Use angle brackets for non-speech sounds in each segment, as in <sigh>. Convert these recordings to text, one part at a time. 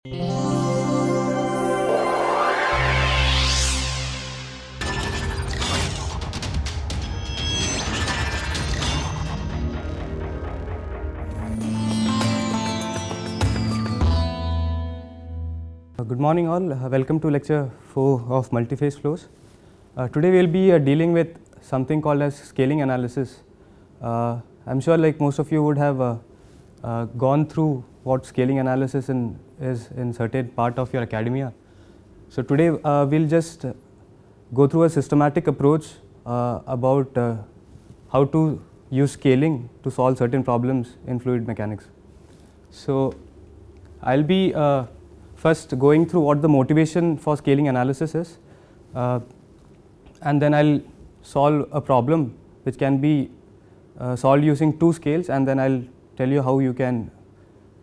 Uh, good morning all, uh, welcome to lecture 4 of multiphase flows. Uh, today we will be uh, dealing with something called as scaling analysis. Uh, I am sure like most of you would have uh, gone through what scaling analysis in, is in certain part of your academia. So today uh, we'll just go through a systematic approach uh, about uh, how to use scaling to solve certain problems in fluid mechanics. So I'll be uh, first going through what the motivation for scaling analysis is uh, and then I'll solve a problem which can be uh, solved using two scales and then I'll tell you how you can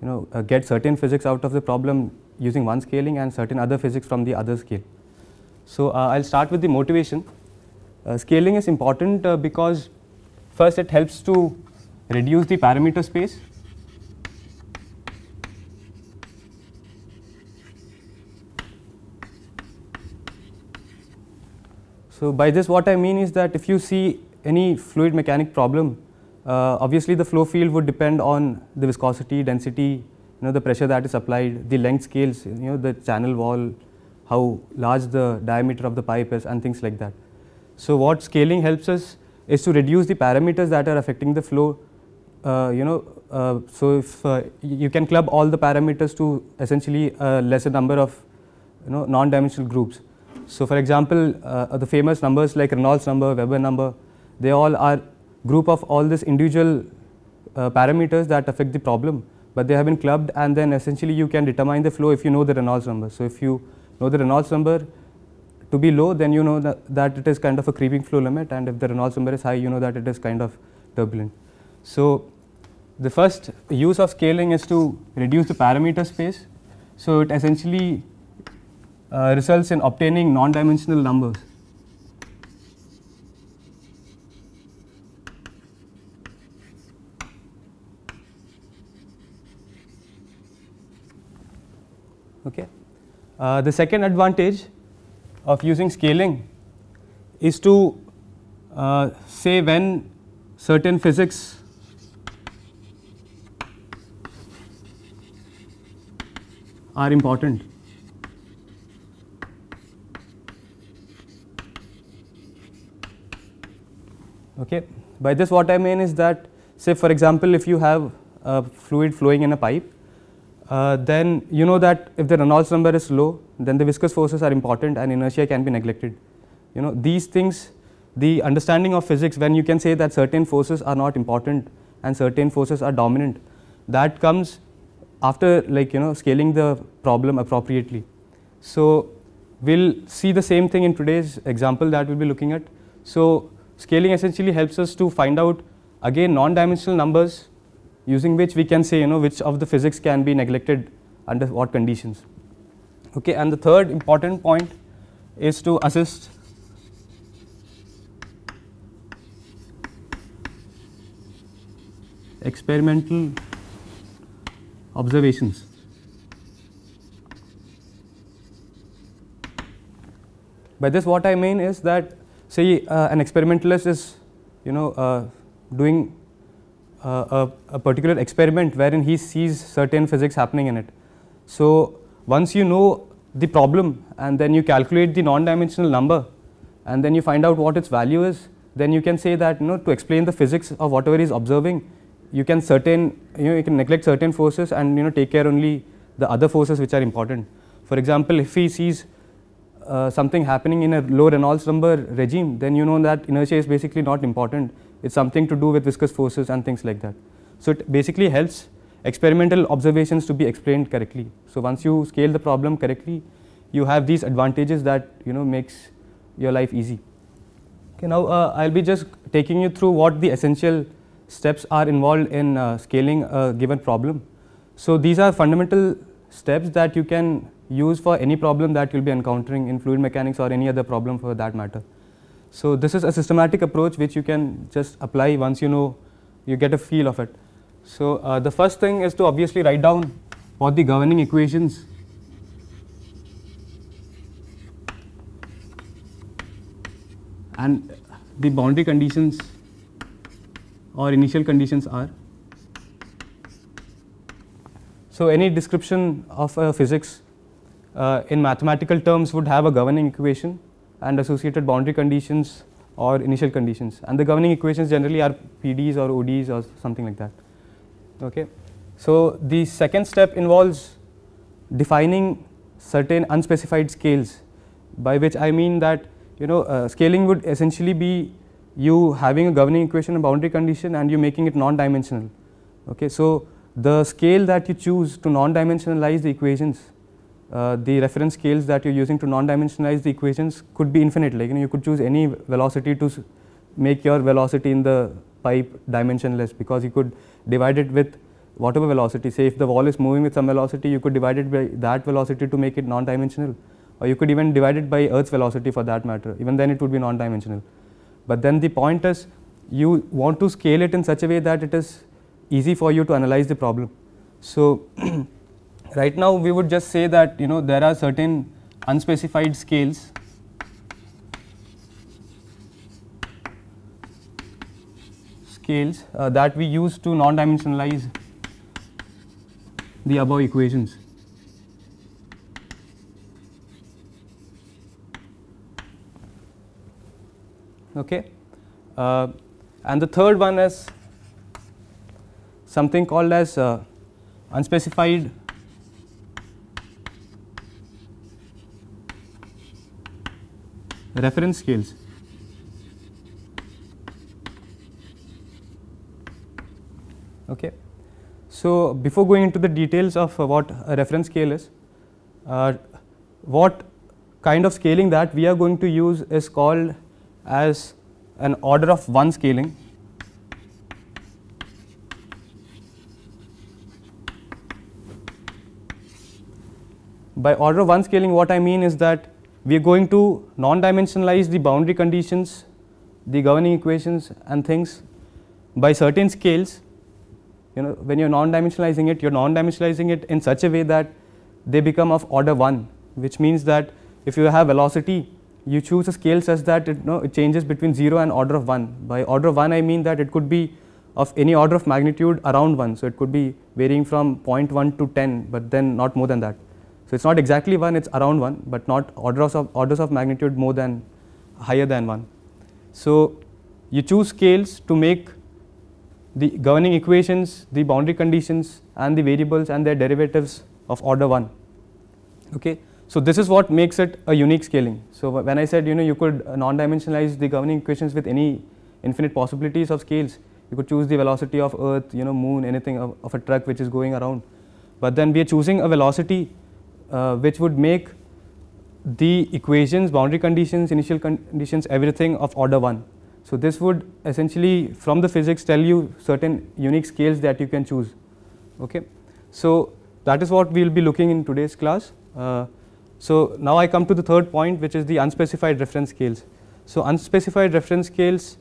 you know, uh, get certain physics out of the problem using one scaling and certain other physics from the other scale. So uh, I'll start with the motivation. Uh, scaling is important uh, because first it helps to reduce the parameter space. So by this what I mean is that if you see any fluid mechanic problem uh, obviously, the flow field would depend on the viscosity, density, you know, the pressure that is applied, the length scales, you know, the channel wall, how large the diameter of the pipe is and things like that. So what scaling helps us is to reduce the parameters that are affecting the flow. Uh, you know, uh, so if uh, you can club all the parameters to essentially a lesser number of you know non-dimensional groups. So for example, uh, the famous numbers like Reynolds number, Weber number, they all are group of all these individual uh, parameters that affect the problem, but they have been clubbed and then essentially you can determine the flow if you know the Reynolds number. So if you know the Reynolds number to be low, then you know that, that it is kind of a creeping flow limit and if the Reynolds number is high, you know that it is kind of turbulent. So the first use of scaling is to reduce the parameter space. So it essentially uh, results in obtaining non-dimensional numbers. Okay. Uh, the second advantage of using scaling is to uh, say when certain physics are important. Okay. By this what I mean is that say for example if you have a fluid flowing in a pipe uh, then you know that if the Reynolds number is low, then the viscous forces are important and inertia can be neglected. You know, these things, the understanding of physics when you can say that certain forces are not important and certain forces are dominant, that comes after like you know scaling the problem appropriately. So we'll see the same thing in today's example that we'll be looking at. So scaling essentially helps us to find out again non-dimensional numbers using which we can say you know which of the physics can be neglected under what conditions. Okay, and the third important point is to assist experimental observations. By this what I mean is that say uh, an experimentalist is you know uh, doing a, a, particular experiment wherein he sees certain physics happening in it. So once you know the problem and then you calculate the non-dimensional number and then you find out what its value is, then you can say that you know to explain the physics of whatever is observing, you can certain you know you can neglect certain forces and you know take care only the other forces which are important. For example, if he sees uh, something happening in a low Reynolds number regime, then you know that inertia is basically not important it's something to do with viscous forces and things like that. So it basically helps experimental observations to be explained correctly. So once you scale the problem correctly, you have these advantages that you know makes your life easy. Okay, now uh, I'll be just taking you through what the essential steps are involved in uh, scaling a given problem. So these are fundamental steps that you can use for any problem that you'll be encountering in fluid mechanics or any other problem for that matter. So this is a systematic approach which you can just apply once you know you get a feel of it. So uh, the first thing is to obviously write down what the governing equations and the boundary conditions or initial conditions are. So any description of uh, physics uh, in mathematical terms would have a governing equation and associated boundary conditions or initial conditions. And the governing equations generally are PDs or ODs or something like that. Okay. So the second step involves defining certain unspecified scales by which I mean that you know uh, scaling would essentially be you having a governing equation and boundary condition and you making it non-dimensional. Okay. So the scale that you choose to non-dimensionalize the equations uh, the reference scales that you're using to non-dimensionalize the equations could be infinite. Like you, know, you could choose any velocity to make your velocity in the pipe dimensionless because you could divide it with whatever velocity. Say if the wall is moving with some velocity, you could divide it by that velocity to make it non-dimensional. Or you could even divide it by Earth's velocity for that matter. Even then it would be non-dimensional. But then the point is you want to scale it in such a way that it is easy for you to analyze the problem. So <clears throat> Right now we would just say that you know there are certain unspecified scales scales uh, that we use to non-dimensionalize the above equations. Okay. Uh, and the third one is something called as uh, unspecified reference scales okay so before going into the details of uh, what a reference scale is uh, what kind of scaling that we are going to use is called as an order of 1 scaling by order of 1 scaling what I mean is that we are going to non-dimensionalize the boundary conditions, the governing equations and things by certain scales. You know, when you're non-dimensionalizing it, you're non-dimensionalizing it in such a way that they become of order 1, which means that if you have velocity, you choose a scale such that it, know, it changes between 0 and order of 1. By order of 1, I mean that it could be of any order of magnitude around 1. So, it could be varying from 0.1 to 10, but then not more than that. So it's not exactly 1, it's around 1, but not orders of, orders of magnitude more than higher than 1. So you choose scales to make the governing equations, the boundary conditions and the variables and their derivatives of order 1. Okay. So this is what makes it a unique scaling. So when I said you know you could non-dimensionalize the governing equations with any infinite possibilities of scales, you could choose the velocity of earth, you know moon, anything of, of a truck which is going around. But then we are choosing a velocity uh, which would make the equations, boundary conditions, initial conditions, everything of order 1. So this would essentially from the physics tell you certain unique scales that you can choose. Okay. So that is what we will be looking in today's class. Uh, so now I come to the third point which is the unspecified reference scales. So unspecified reference scales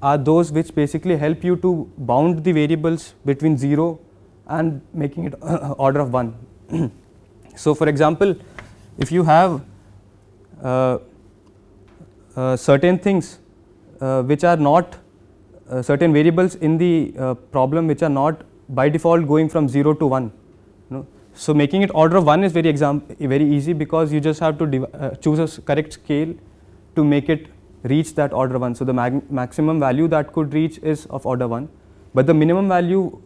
are those which basically help you to bound the variables between 0 and making it <coughs> order of 1. <clears throat> So, for example, if you have uh, uh, certain things uh, which are not uh, certain variables in the uh, problem which are not by default going from 0 to 1. You know. So, making it order of 1 is very exam very easy because you just have to uh, choose a correct scale to make it reach that order 1. So, the maximum value that could reach is of order 1, but the minimum value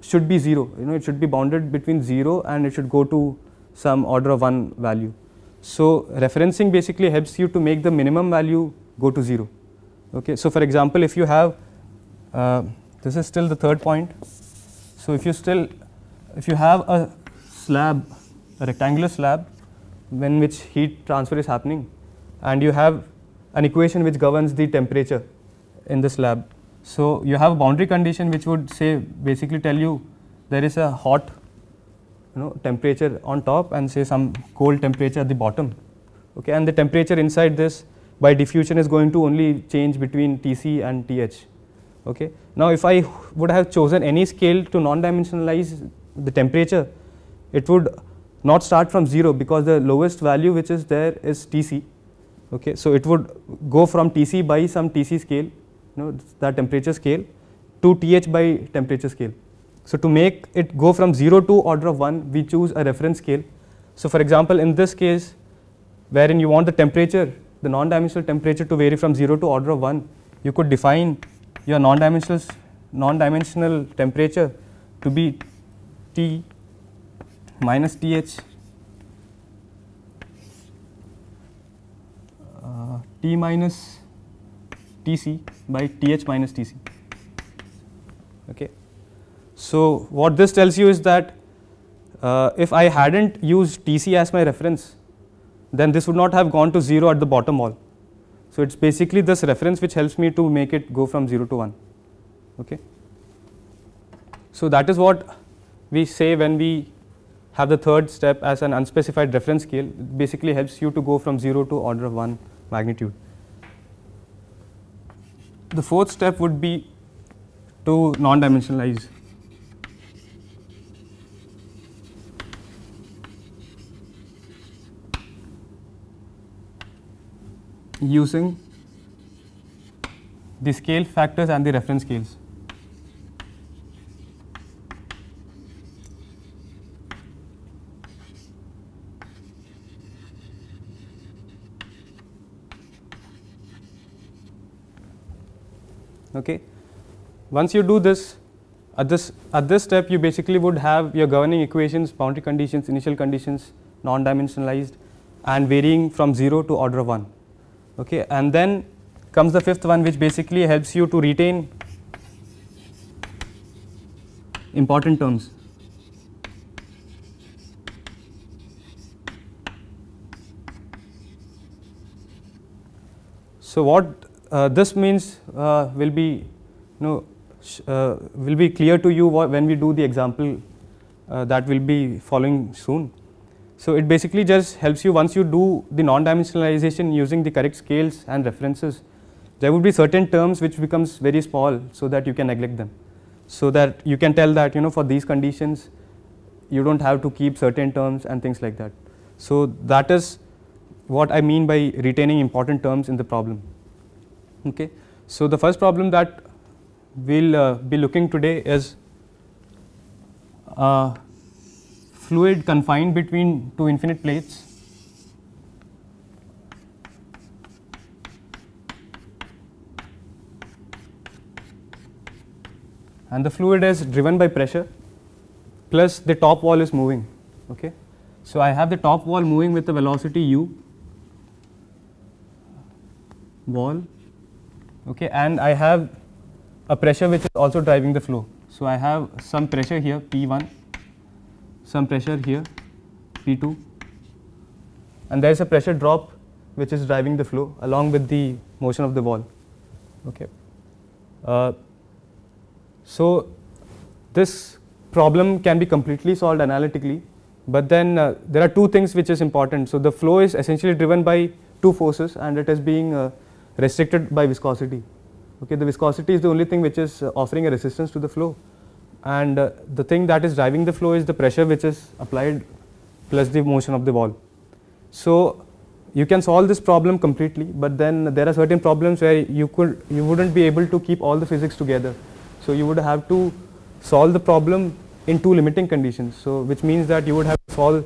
should be 0 you know it should be bounded between 0 and it should go to some order of 1 value. So, referencing basically helps you to make the minimum value go to 0. Okay. So, for example, if you have uh, this is still the third point. So, if you still if you have a slab a rectangular slab when which heat transfer is happening and you have an equation which governs the temperature in the slab. So, you have a boundary condition which would say basically tell you there is a hot you know temperature on top and say some cold temperature at the bottom okay and the temperature inside this by diffusion is going to only change between Tc and Th okay now if I would have chosen any scale to non dimensionalize the temperature it would not start from 0 because the lowest value which is there is Tc okay so it would go from Tc by some Tc scale you know that temperature scale to Th by temperature scale so to make it go from 0 to order of 1, we choose a reference scale. So for example, in this case, wherein you want the temperature, the non-dimensional temperature to vary from 0 to order of 1, you could define your non-dimensional non-dimensional temperature to be T minus TH uh, T minus TC by TH minus TC. Okay. So what this tells you is that uh, if I hadn't used TC as my reference, then this would not have gone to 0 at the bottom all. So it's basically this reference which helps me to make it go from 0 to 1. Okay. So that is what we say when we have the third step as an unspecified reference scale it basically helps you to go from 0 to order of 1 magnitude. The fourth step would be to non-dimensionalize using the scale factors and the reference scales. Okay. Once you do this at this at this step you basically would have your governing equations, boundary conditions, initial conditions, non-dimensionalized and varying from 0 to order of 1 okay and then comes the fifth one which basically helps you to retain important terms so what uh, this means uh, will be you know uh, will be clear to you when we do the example uh, that will be following soon so it basically just helps you once you do the non-dimensionalization using the correct scales and references, there would be certain terms which becomes very small so that you can neglect them. So that you can tell that you know for these conditions you don't have to keep certain terms and things like that. So that is what I mean by retaining important terms in the problem. Okay. So the first problem that we will uh, be looking today is uh, fluid confined between two infinite plates. And the fluid is driven by pressure plus the top wall is moving. Okay? So I have the top wall moving with the velocity u wall okay and I have a pressure which is also driving the flow. So I have some pressure here P1 some pressure here P2 and there is a pressure drop which is driving the flow along with the motion of the wall. Okay. Uh, so this problem can be completely solved analytically but then uh, there are two things which is important. So the flow is essentially driven by two forces and it is being uh, restricted by viscosity. Okay, the viscosity is the only thing which is uh, offering a resistance to the flow and uh, the thing that is driving the flow is the pressure which is applied plus the motion of the ball. So you can solve this problem completely, but then there are certain problems where you could you wouldn't be able to keep all the physics together. So you would have to solve the problem in two limiting conditions. So which means that you would have to solve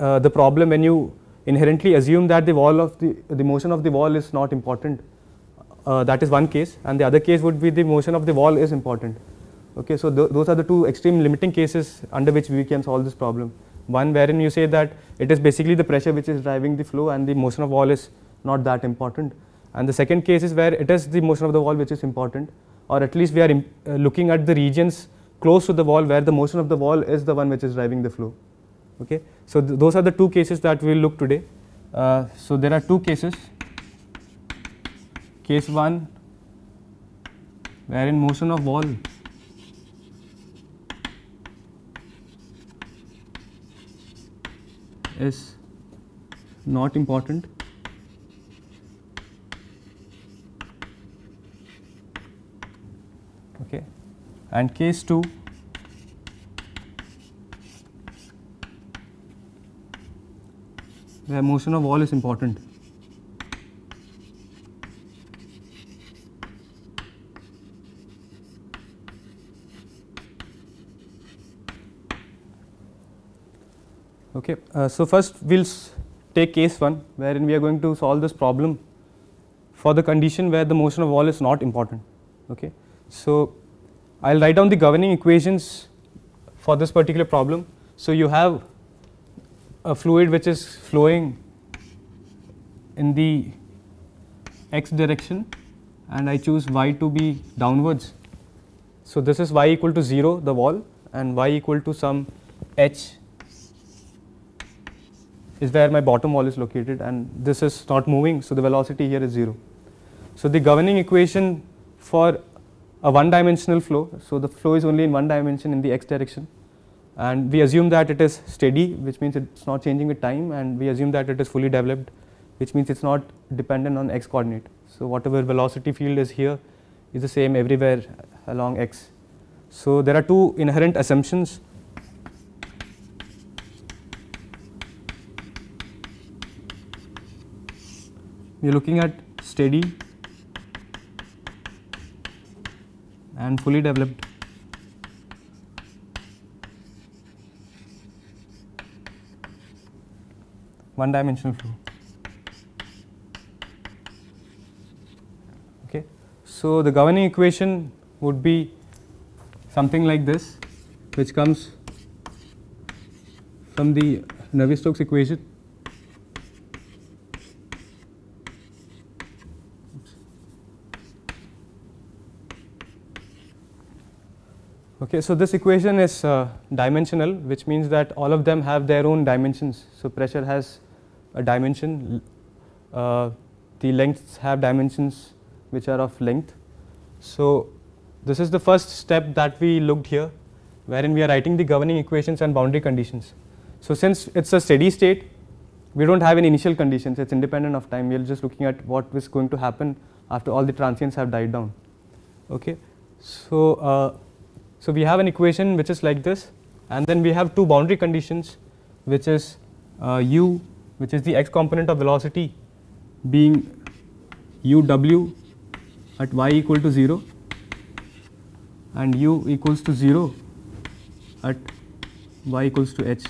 uh, the problem when you inherently assume that the wall of the the motion of the wall is not important. Uh, that is one case, and the other case would be the motion of the wall is important. Okay, so th those are the two extreme limiting cases under which we can solve this problem. One wherein you say that it is basically the pressure which is driving the flow and the motion of wall is not that important. And the second case is where it is the motion of the wall which is important or at least we are uh, looking at the regions close to the wall where the motion of the wall is the one which is driving the flow. Okay, So th those are the two cases that we will look today. Uh, so there are two cases. Case 1 wherein motion of wall is not important. Okay. And case 2 where motion of wall is important. Okay. Uh, so, first we will take case 1 wherein we are going to solve this problem for the condition where the motion of wall is not important. Okay. So, I will write down the governing equations for this particular problem. So, you have a fluid which is flowing in the x direction and I choose y to be downwards. So, this is y equal to 0 the wall and y equal to some h is where my bottom wall is located and this is not moving so the velocity here is 0. So the governing equation for a one dimensional flow so the flow is only in one dimension in the x direction and we assume that it is steady which means it's not changing with time and we assume that it is fully developed which means it's not dependent on x coordinate. So whatever velocity field is here is the same everywhere along x. So there are two inherent assumptions we are looking at steady and fully developed one dimensional flow. Okay. So, the governing equation would be something like this which comes from the Navier-Stokes equation Okay, so this equation is uh, dimensional, which means that all of them have their own dimensions. So pressure has a dimension, uh, the lengths have dimensions which are of length. So this is the first step that we looked here, wherein we are writing the governing equations and boundary conditions. So since it's a steady state, we don't have any initial conditions, it's independent of time. We're just looking at what is going to happen after all the transients have died down. Okay, so uh, so we have an equation which is like this and then we have two boundary conditions which is uh, u which is the x component of velocity being uw at y equal to 0 and u equals to 0 at y equals to h.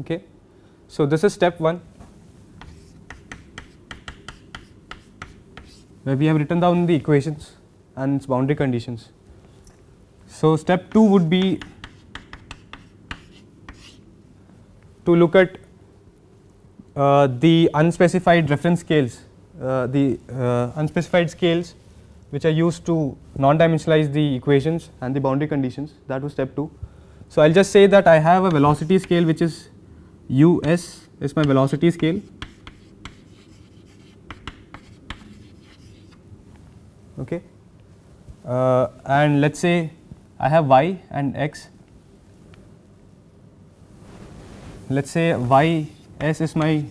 Okay. So this is step 1 where we have written down the equations and its boundary conditions. So, step 2 would be to look at uh, the unspecified reference scales, uh, the uh, unspecified scales which are used to non-dimensionalize the equations and the boundary conditions that was step 2. So, I will just say that I have a velocity scale which is u s is my velocity scale okay uh, and let us say I have y and x. Let us say y s is my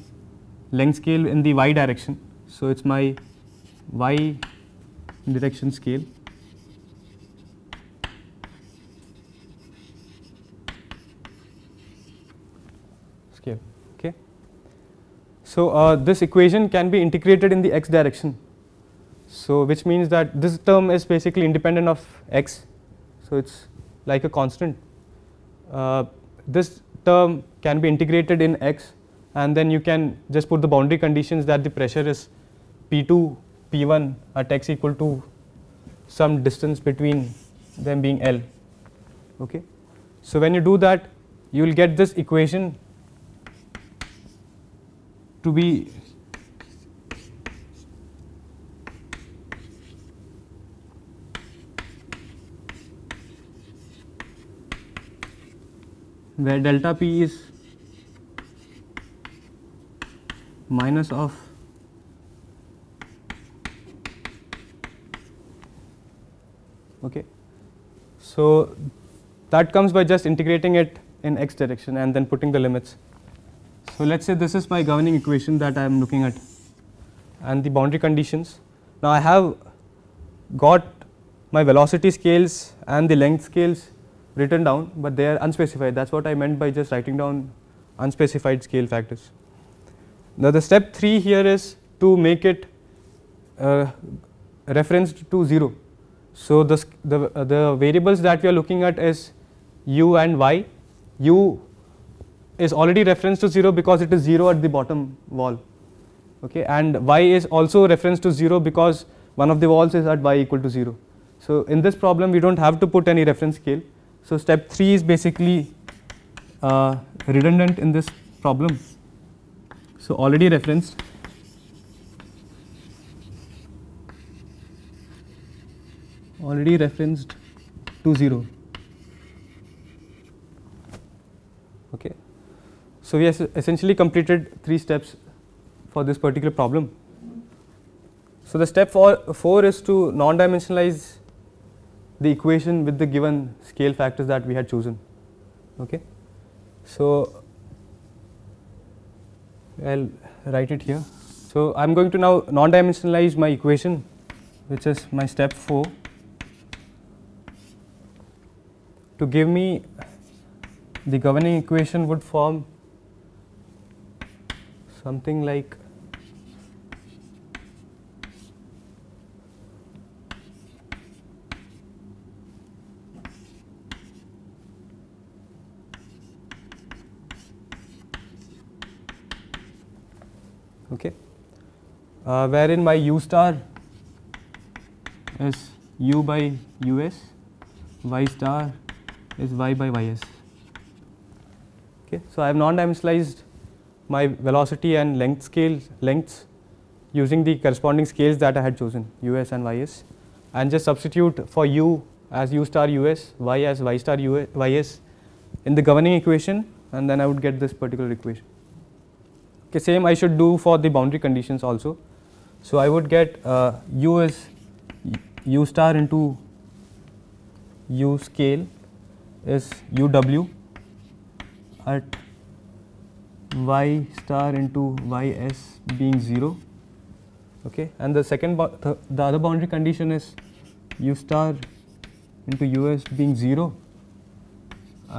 length scale in the y direction. So, it is my y direction scale. scale okay. So, uh, this equation can be integrated in the x direction so which means that this term is basically independent of x. So it's like a constant. Uh, this term can be integrated in x and then you can just put the boundary conditions that the pressure is P2, P1 at x equal to some distance between them being L. Okay. So when you do that, you will get this equation to be where delta p is minus of okay so that comes by just integrating it in x direction and then putting the limits so let's say this is my governing equation that i am looking at and the boundary conditions now i have got my velocity scales and the length scales written down, but they are unspecified. That is what I meant by just writing down unspecified scale factors. Now, the step 3 here is to make it uh, referenced to 0. So, the, the, uh, the variables that we are looking at is u and y. u is already referenced to 0 because it is 0 at the bottom wall okay, and y is also referenced to 0 because one of the walls is at y equal to 0. So, in this problem we do not have to put any reference scale so, step 3 is basically uh, redundant in this problem. So, already referenced. already referenced to 0 okay so we have essentially completed three steps for this particular problem so the step 4 is to non dimensionalize the equation with the given scale factors that we had chosen. Okay. So, I will write it here. So, I am going to now non-dimensionalize my equation which is my step 4 to give me the governing equation would form something like uh, wherein my u star is u by us, y star is y by ys. Okay. So, I have non-dimensionalized my velocity and length scale lengths using the corresponding scales that I had chosen us and ys and just substitute for u as u star us, y as y star US, ys in the governing equation and then I would get this particular equation. Okay, same I should do for the boundary conditions also. So, I would get uh, u is u star into u scale is u w at y star into y s being 0 okay and the second th the other boundary condition is u star into u s being 0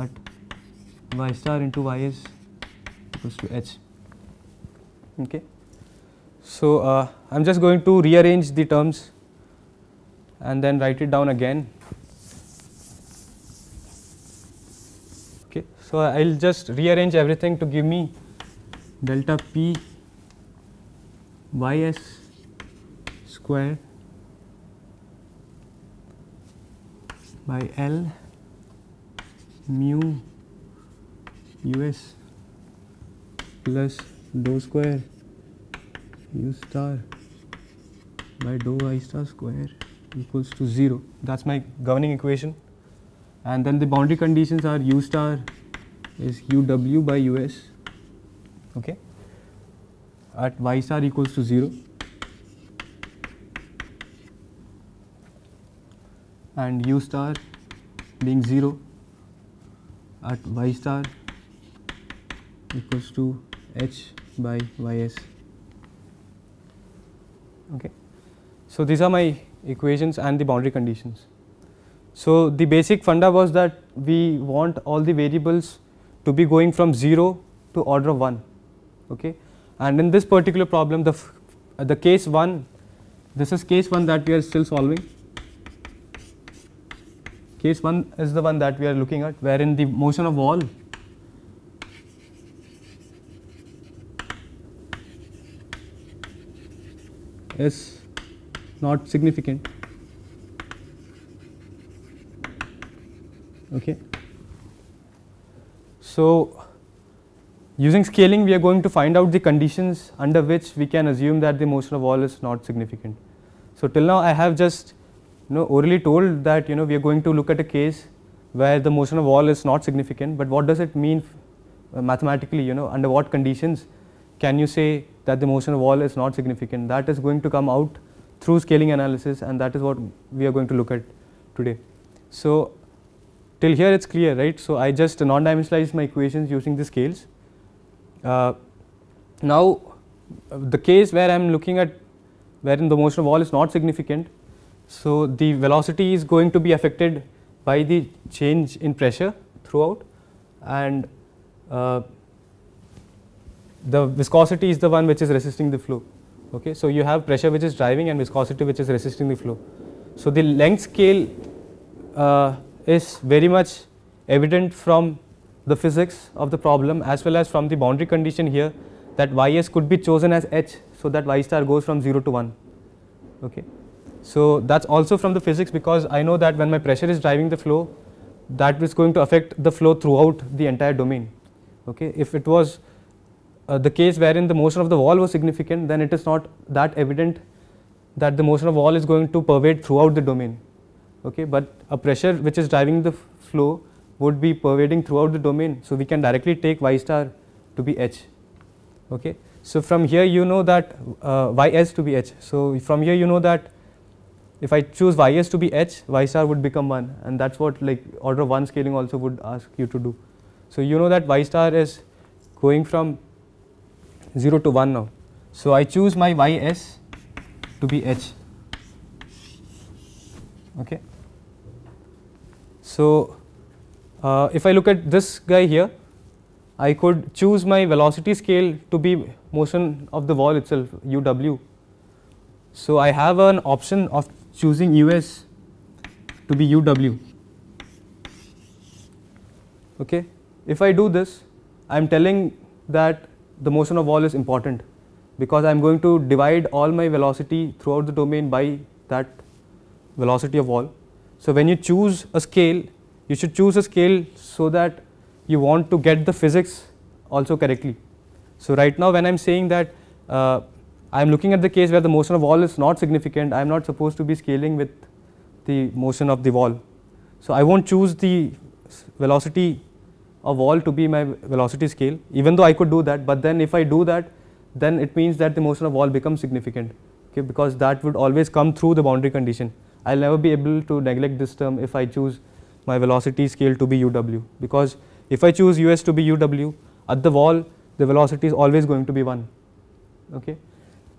at y star into y s equals to h okay so, uh, I am just going to rearrange the terms and then write it down again. Okay. So, I will just rearrange everything to give me delta p y s square by L mu u s plus dou square u star by dou i star square equals to 0 that is my governing equation and then the boundary conditions are u star is uw by us okay at y star equals to 0 and u star being 0 at y star equals to h by ys Okay. So these are my equations and the boundary conditions. So the basic funda was that we want all the variables to be going from 0 to order of 1. Okay. And in this particular problem the, uh, the case 1 this is case 1 that we are still solving. Case 1 is the one that we are looking at wherein the motion of wall is not significant okay so using scaling we are going to find out the conditions under which we can assume that the motion of wall is not significant so till now i have just you know orally told that you know we are going to look at a case where the motion of wall is not significant but what does it mean uh, mathematically you know under what conditions can you say that the motion of wall is not significant. That is going to come out through scaling analysis and that is what we are going to look at today. So till here it's clear, right? So I just non-dimensionalized my equations using the scales. Uh, now the case where I am looking at wherein the motion of wall is not significant, so the velocity is going to be affected by the change in pressure throughout and uh, the viscosity is the one which is resisting the flow. Okay, so you have pressure which is driving and viscosity which is resisting the flow. So the length scale uh, is very much evident from the physics of the problem as well as from the boundary condition here that ys could be chosen as h so that y star goes from 0 to 1 okay so that's also from the physics because i know that when my pressure is driving the flow that is going to affect the flow throughout the entire domain okay if it was uh, the case wherein the motion of the wall was significant, then it is not that evident that the motion of wall is going to pervade throughout the domain. Okay, but a pressure which is driving the flow would be pervading throughout the domain. So we can directly take y star to be h. Okay, so from here you know that uh, ys to be h. So from here you know that if I choose ys to be h, y star would become one, and that's what like order one scaling also would ask you to do. So you know that y star is going from 0 to 1 now. So, I choose my y s to be h. Okay. So, uh, if I look at this guy here, I could choose my velocity scale to be motion of the wall itself u w. So, I have an option of choosing u s to be u w. Okay. If I do this, I am telling that the motion of wall is important because I am going to divide all my velocity throughout the domain by that velocity of wall. So, when you choose a scale, you should choose a scale so that you want to get the physics also correctly. So, right now when I am saying that uh, I am looking at the case where the motion of wall is not significant, I am not supposed to be scaling with the motion of the wall. So, I won't choose the velocity a wall to be my velocity scale, even though I could do that, but then if I do that, then it means that the motion of wall becomes significant okay, because that would always come through the boundary condition. I will never be able to neglect this term if I choose my velocity scale to be uw because if I choose us to be uw at the wall the velocity is always going to be 1. Okay.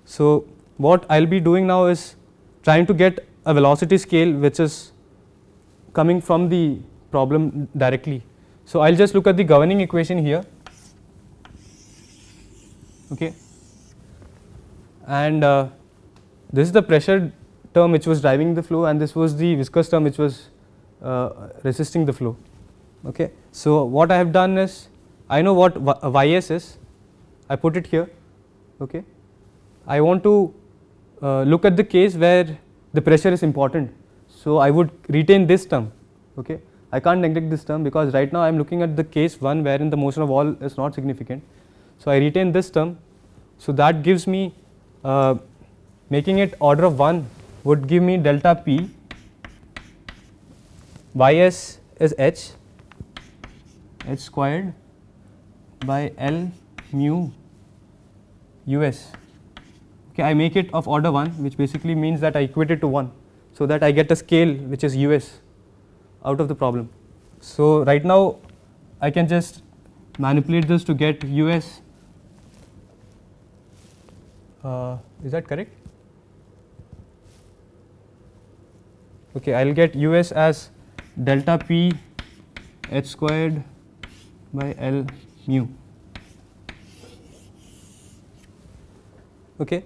So, what I will be doing now is trying to get a velocity scale which is coming from the problem directly so, I will just look at the governing equation here okay and uh, this is the pressure term which was driving the flow and this was the viscous term which was uh, resisting the flow okay so what i have done is i know what uh, ys is i put it here okay i want to uh, look at the case where the pressure is important so i would retain this term okay I can't neglect this term because right now I am looking at the case 1 wherein the motion of wall is not significant. So I retain this term. So that gives me uh, making it order of 1 would give me delta p ys is h h squared by l mu us okay I make it of order 1 which basically means that I equate it to 1 so that I get a scale which is us out of the problem. So right now I can just manipulate this to get US uh, is that correct? Okay, I will get US as delta p h squared by L mu. Okay.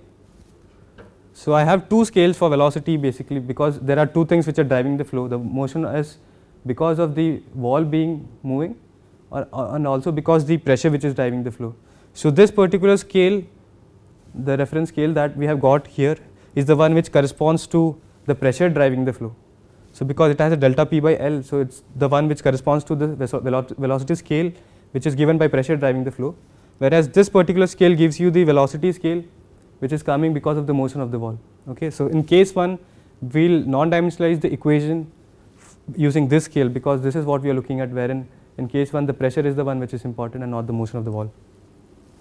So I have two scales for velocity basically because there are two things which are driving the flow. The motion is because of the wall being moving or, or, and also because the pressure which is driving the flow. So, this particular scale the reference scale that we have got here is the one which corresponds to the pressure driving the flow. So, because it has a delta p by L, so it is the one which corresponds to the velocity scale which is given by pressure driving the flow, whereas this particular scale gives you the velocity scale which is coming because of the motion of the wall. Okay. So, in case 1 we will non-dimensionalize the equation using this scale because this is what we are looking at wherein in case 1 the pressure is the one which is important and not the motion of the wall.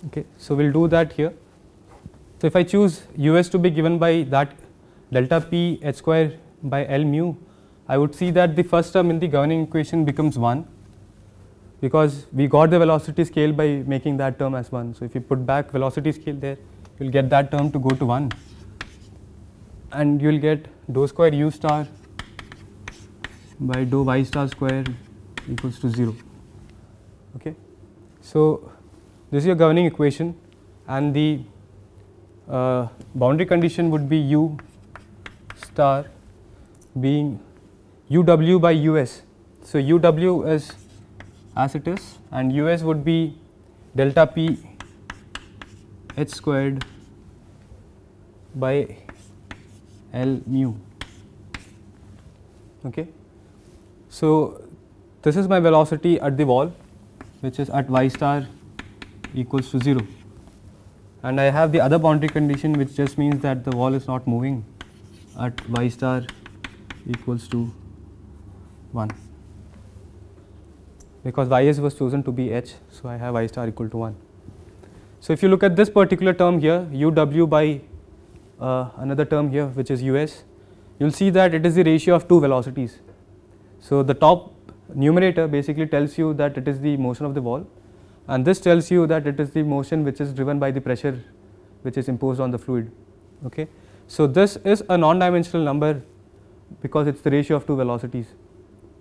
Okay, So we will do that here. So if I choose US to be given by that delta P h square by L mu, I would see that the first term in the governing equation becomes 1 because we got the velocity scale by making that term as 1. So if you put back velocity scale there, you will get that term to go to 1 and you will get dou square u star by dou y star square equals to 0. Okay. So, this is your governing equation and the uh, boundary condition would be u star being uw by us. So, uw is as it is and us would be delta p h squared by L mu okay so, this is my velocity at the wall which is at y star equals to 0 and I have the other boundary condition which just means that the wall is not moving at y star equals to 1 because ys was chosen to be h. So, I have y star equal to 1. So, if you look at this particular term here uw by uh, another term here which is us you will see that it is the ratio of two velocities so the top numerator basically tells you that it is the motion of the wall and this tells you that it is the motion which is driven by the pressure which is imposed on the fluid. Okay. So this is a non-dimensional number because it is the ratio of two velocities.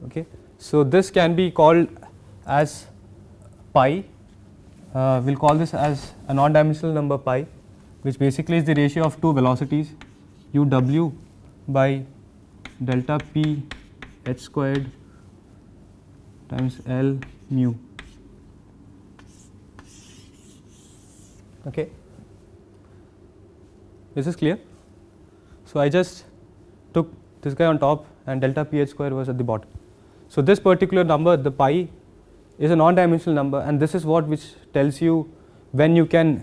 Okay. So this can be called as pi, uh, we will call this as a non-dimensional number pi which basically is the ratio of two velocities u w by delta p h squared times L mu okay this is clear so I just took this guy on top and delta ph square was at the bottom so this particular number the pi is a non dimensional number and this is what which tells you when you can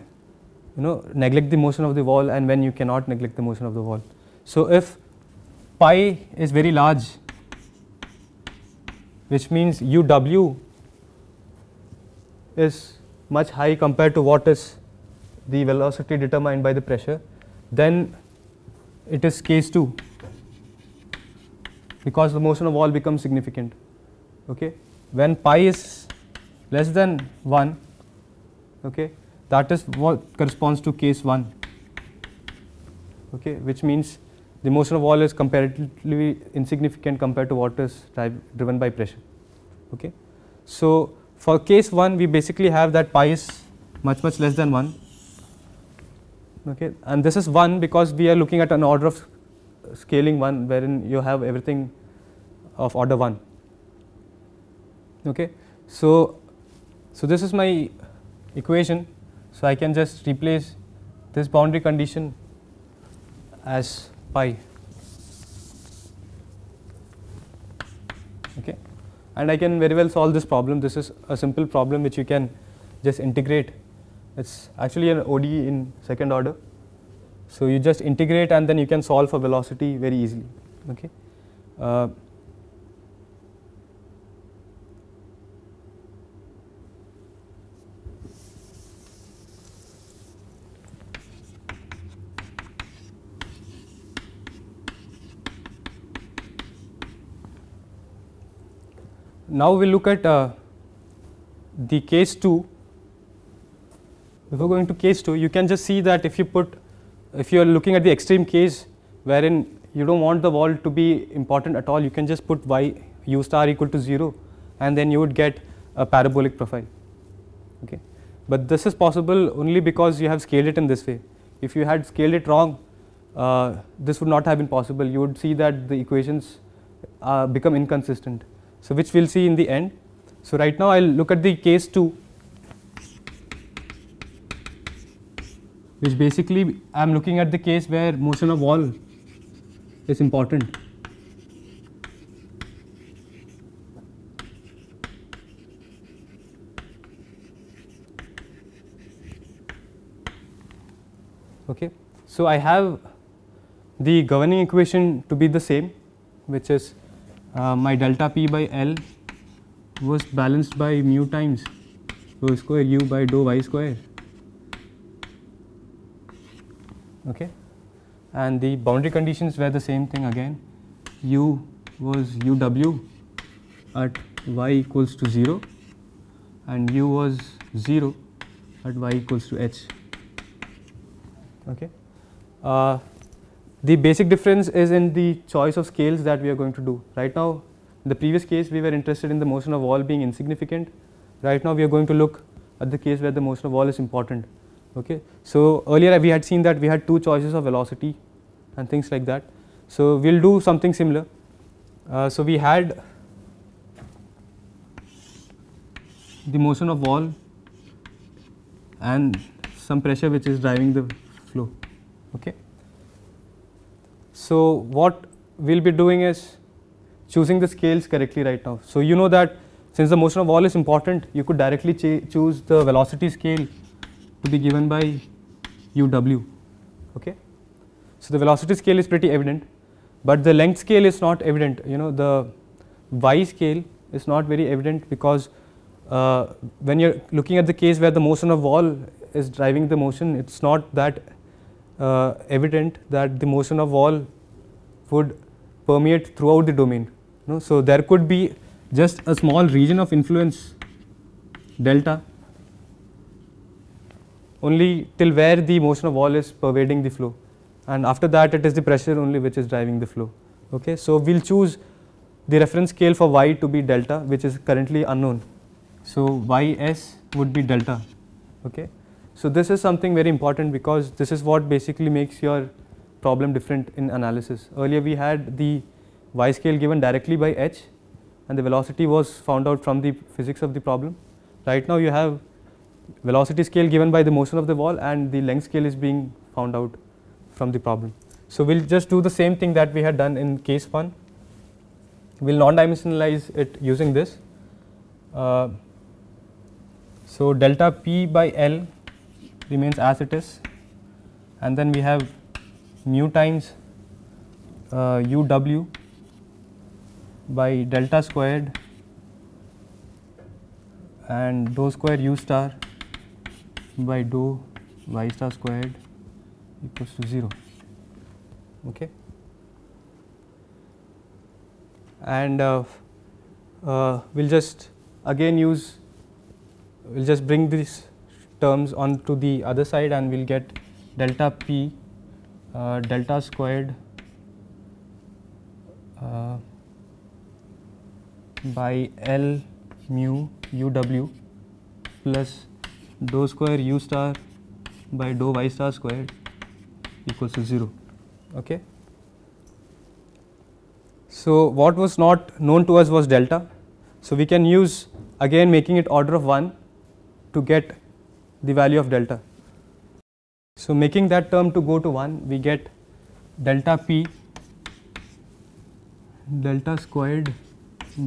you know neglect the motion of the wall and when you cannot neglect the motion of the wall so if pi is very large which means UW is much high compared to what is the velocity determined by the pressure, then it is case 2 because the motion of wall becomes significant. Okay. When pi is less than 1, okay, that is what corresponds to case 1, okay, which means the motion of wall is comparatively insignificant compared to what is driven by pressure. Okay. So, for case 1 we basically have that pi is much much less than 1 okay. and this is 1 because we are looking at an order of scaling 1 wherein you have everything of order 1. Okay. So, so this is my equation. So, I can just replace this boundary condition as pi okay and I can very well solve this problem this is a simple problem which you can just integrate it's actually an ODE in second order so you just integrate and then you can solve for velocity very easily okay uh, Now, we look at uh, the case 2. Before going to case 2, you can just see that if you put, if you are looking at the extreme case wherein you do not want the wall to be important at all, you can just put y u star equal to 0 and then you would get a parabolic profile. Okay. But this is possible only because you have scaled it in this way. If you had scaled it wrong, uh, this would not have been possible. You would see that the equations uh, become inconsistent so which we will see in the end. So right now I will look at the case 2 which basically I am looking at the case where motion of wall is important. Okay. So, I have the governing equation to be the same which is uh, my delta p by L was balanced by mu times rho square u by dou y square okay and the boundary conditions were the same thing again u was uw at y equals to 0 and u was 0 at y equals to h okay uh, the basic difference is in the choice of scales that we are going to do. Right now, in the previous case, we were interested in the motion of wall being insignificant. Right now, we are going to look at the case where the motion of wall is important. Okay. So, earlier we had seen that we had two choices of velocity and things like that. So, we will do something similar. Uh, so, we had the motion of wall and some pressure which is driving the flow. Okay. So, what we will be doing is choosing the scales correctly right now. So, you know that since the motion of wall is important you could directly choose the velocity scale to be given by uw. Okay. So, the velocity scale is pretty evident but the length scale is not evident you know the y scale is not very evident because uh, when you are looking at the case where the motion of wall is driving the motion it is not that uh, evident that the motion of wall would permeate throughout the domain. So, there could be just a small region of influence delta only till where the motion of wall is pervading the flow and after that it is the pressure only which is driving the flow. Okay? So, we will choose the reference scale for y to be delta which is currently unknown. So, y s would be delta. Okay? So this is something very important because this is what basically makes your problem different in analysis. Earlier we had the y scale given directly by h and the velocity was found out from the physics of the problem. Right now you have velocity scale given by the motion of the wall and the length scale is being found out from the problem. So we'll just do the same thing that we had done in case 1. We'll non-dimensionalize it using this. Uh, so delta p by L remains as it is and then we have mu times uh, uw by delta squared and dou square u star by dou y star squared equals to 0 okay and uh, uh, we'll just again use we'll just bring this terms onto the other side and we will get delta p uh, delta squared uh, by L mu u w plus dou square u star by dou y star squared equals to 0. Okay. So, what was not known to us was delta. So, we can use again making it order of 1 to get the value of delta. So making that term to go to 1 we get delta p delta squared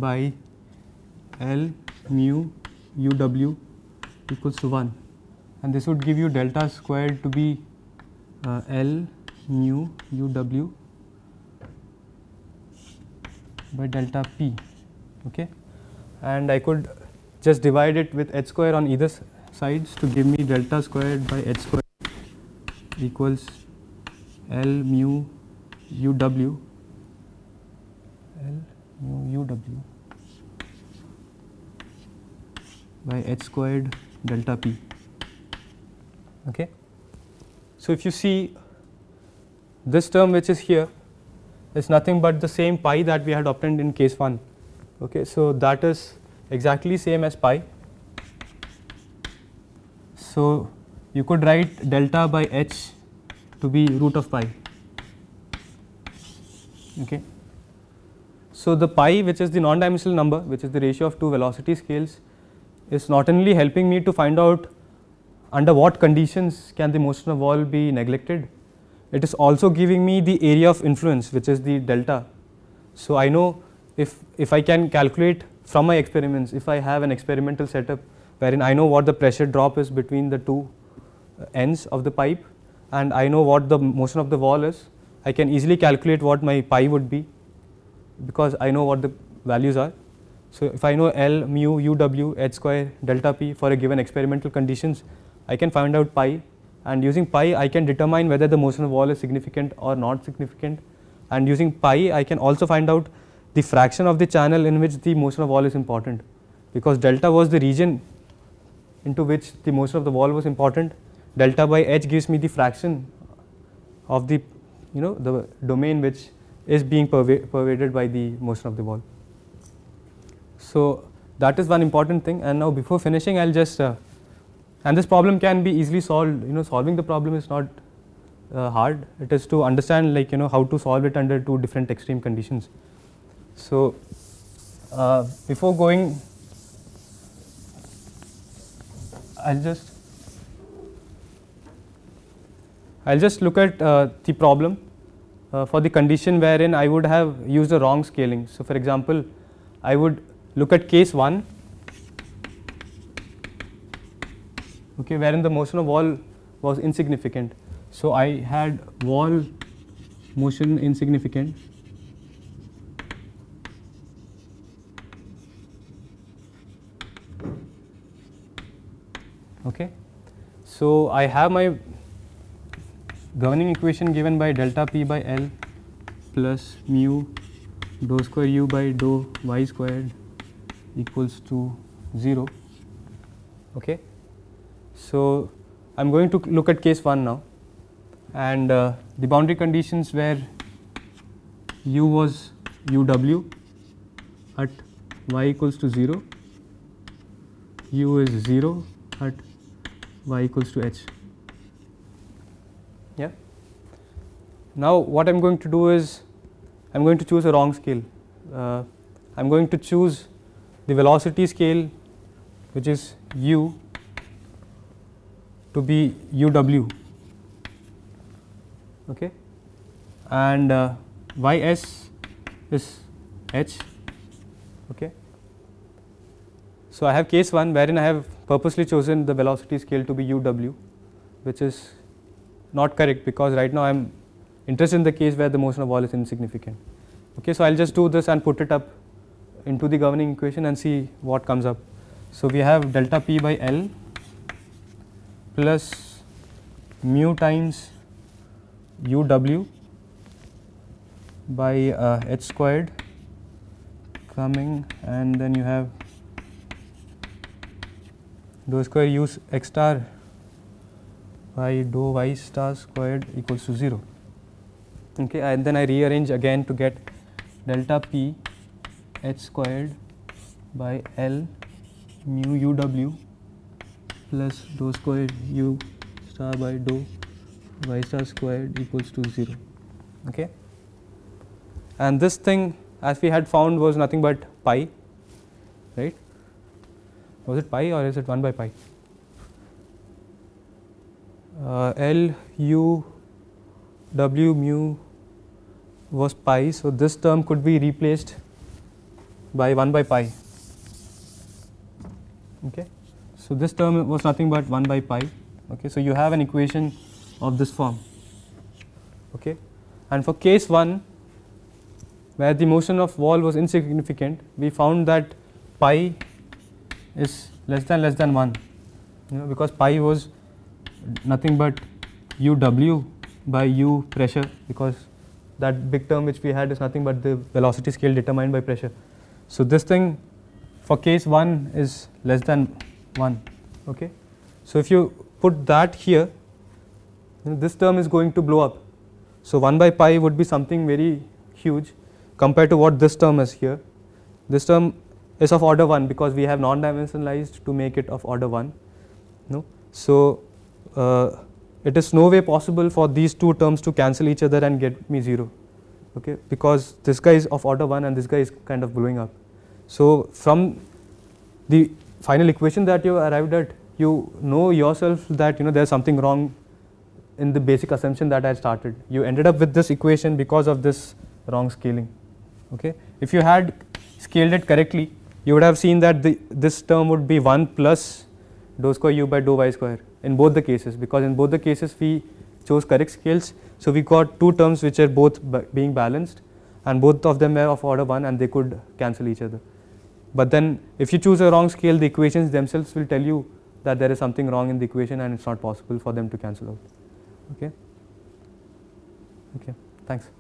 by L mu uw equals to 1 and this would give you delta squared to be uh, L mu uw by delta p okay and I could just divide it with h square on either sides to give me delta squared by h squared equals L mu u w L mu u w by h squared delta p. Okay. So, if you see this term which is here is nothing but the same pi that we had obtained in case 1. Okay. So, that is exactly same as pi so, you could write delta by h to be root of pi. Okay. So, the pi which is the non dimensional number which is the ratio of two velocity scales is not only helping me to find out under what conditions can the motion of wall be neglected, it is also giving me the area of influence which is the delta. So, I know if, if I can calculate from my experiments if I have an experimental setup wherein I know what the pressure drop is between the two ends of the pipe and I know what the motion of the wall is. I can easily calculate what my pi would be because I know what the values are. So, if I know L mu u, w, h square delta p for a given experimental conditions, I can find out pi and using pi I can determine whether the motion of wall is significant or not significant and using pi I can also find out the fraction of the channel in which the motion of wall is important because delta was the region into which the motion of the wall was important. Delta by h gives me the fraction of the you know the domain which is being perva pervaded by the motion of the wall. So that is one important thing and now before finishing I will just uh, and this problem can be easily solved you know solving the problem is not uh, hard it is to understand like you know how to solve it under two different extreme conditions. So uh, before going I'll just I'll just look at uh, the problem uh, for the condition wherein I would have used the wrong scaling. So, for example, I would look at case 1 okay, wherein the motion of wall was insignificant. So, I had wall motion insignificant Okay. So I have my governing equation given by delta p by L plus mu dou square u by dou y squared equals to 0. Okay. So I am going to look at case 1 now and uh, the boundary conditions where u was uw at y equals to 0, u is 0 at y equals to h. Yeah. Now, what I am going to do is I am going to choose a wrong scale. Uh, I am going to choose the velocity scale which is u to be uw okay and uh, ys is h okay so i have case 1 wherein i have purposely chosen the velocity scale to be uw which is not correct because right now I am interested in the case where the motion of wall is insignificant. Okay, so I will just do this and put it up into the governing equation and see what comes up. So we have delta p by L plus mu times uw by uh, h squared coming and then you have dou square u x star by dou y star squared equals to 0 okay and then I rearrange again to get delta p h squared by L mu u w plus dou square u star by dou y star squared equals to 0 okay and this thing as we had found was nothing but pi was it pi or is it 1 by pi? Uh, L u w mu was pi, so this term could be replaced by 1 by pi. Okay, so this term was nothing but 1 by pi. Okay, so you have an equation of this form. Okay, and for case one, where the motion of wall was insignificant, we found that pi is less than less than 1 you know because pi was nothing but uw by u pressure because that big term which we had is nothing but the velocity scale determined by pressure. So this thing for case 1 is less than 1 okay. So if you put that here you know, this term is going to blow up. So 1 by pi would be something very huge compared to what this term is here. This term is of order 1 because we have non-dimensionalized to make it of order 1. No? So, uh, it is no way possible for these two terms to cancel each other and get me 0 okay, because this guy is of order 1 and this guy is kind of blowing up. So, from the final equation that you arrived at, you know yourself that you know there is something wrong in the basic assumption that I started. You ended up with this equation because of this wrong scaling. Okay? If you had scaled it correctly, you would have seen that the, this term would be 1 plus dou square u by dou y square in both the cases because in both the cases we chose correct scales. So, we got two terms which are both being balanced and both of them are of order 1 and they could cancel each other. But then if you choose a wrong scale the equations themselves will tell you that there is something wrong in the equation and it is not possible for them to cancel out. Okay. Okay. Thanks.